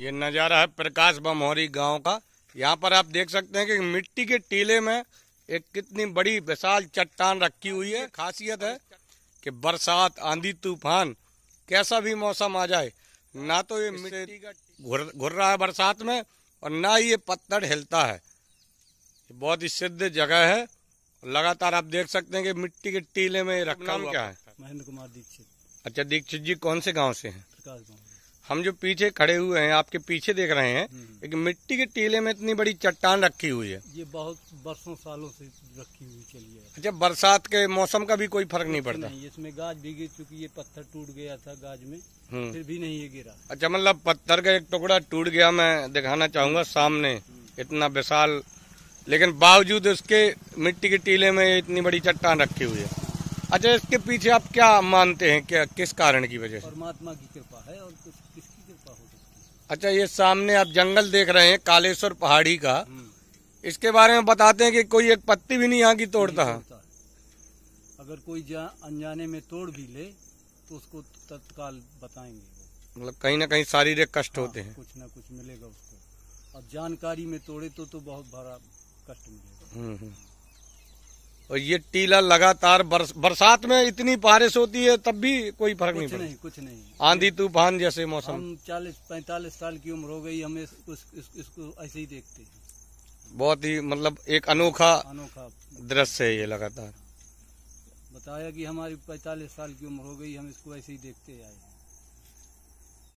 ये नज़ारा है प्रकाश बमहोरी गांव का यहाँ पर आप देख सकते हैं कि मिट्टी के टीले में एक कितनी बड़ी विशाल चट्टान रखी हुई है खासियत है कि बरसात आंधी तूफान कैसा भी मौसम आ जाए ना तो ये मिट्टी का घुर रहा है बरसात में और ना ये पत्थर हिलता है बहुत ही सिद्ध जगह है लगातार आप देख सकते हैं कि मिट्टी के टीले में रखा हुआ क्या है महेंद्र कुमार दीक्षित अच्छा दीक्षित जी कौन से गांव से हैं प्रकाश गांव हम जो पीछे खड़े हुए हैं आपके पीछे देख रहे हैं हम्म। एक मिट्टी के टीले में इतनी बड़ी चट्टान रखी हुई है ये बहुत बरसों सालों से रखी हुई चली है अच्छा बरसात के मौसम का भी कोई फर्क नहीं पड़ता नहीं इसमें गाज भी गिर चुकी है पत्थर टूट गया था गाज में हम्म। फिर भी नहीं ये गिरा अच्छा मतलब पत्थर का एक टुकड़ा टूट गया मैं दिखाना चाहूंगा सामने हम्म। इतना विशाल लेकिन बावजूद उसके मिट्टी के टीले में इतनी बड़ी चट्टान रखी हुई है अच्छा इसके पीछे आप क्या मानते हैं क्या किस कारण की वजह से परमात्मा की कृपा है और कुछ किसकी कृपा हो सकती है अच्छा ये सामने आप जंगल देख रहे हैं कालेश्वर पहाड़ी का हम्म। इसके बारे में बताते हैं कि कोई एक पत्ती भी नहीं यहाँ की तोड़ता है अगर कोई अनजाने में तोड़ भी ले तो उसको तत्काल बताएंगे मतलब कहीं ना कहीं शारीरिक कष्ट हाँ, होते हैं कुछ ना कुछ मिलेगा उसको अब जानकारी में तोड़े तो तो बहुत बड़ा कष्ट मिलेगा हम्म, हम्म। और ये टीला लगातार बरसात में इतनी बारिश होती है तब भी कोई फर्क नहीं पड़ता कुछ नहीं आंधी तूफान जैसे मौसम हम चालीस पैतालीस साल की उम्र हो गई हमें इस, इस, इसको ऐसे ही देखते हैं बहुत ही मतलब एक अनोखा अनोखा दृश्य है ये लगातार बताया कि हमारी पैतालीस साल की उम्र हो गई हम इसको ऐसे ही देखते आए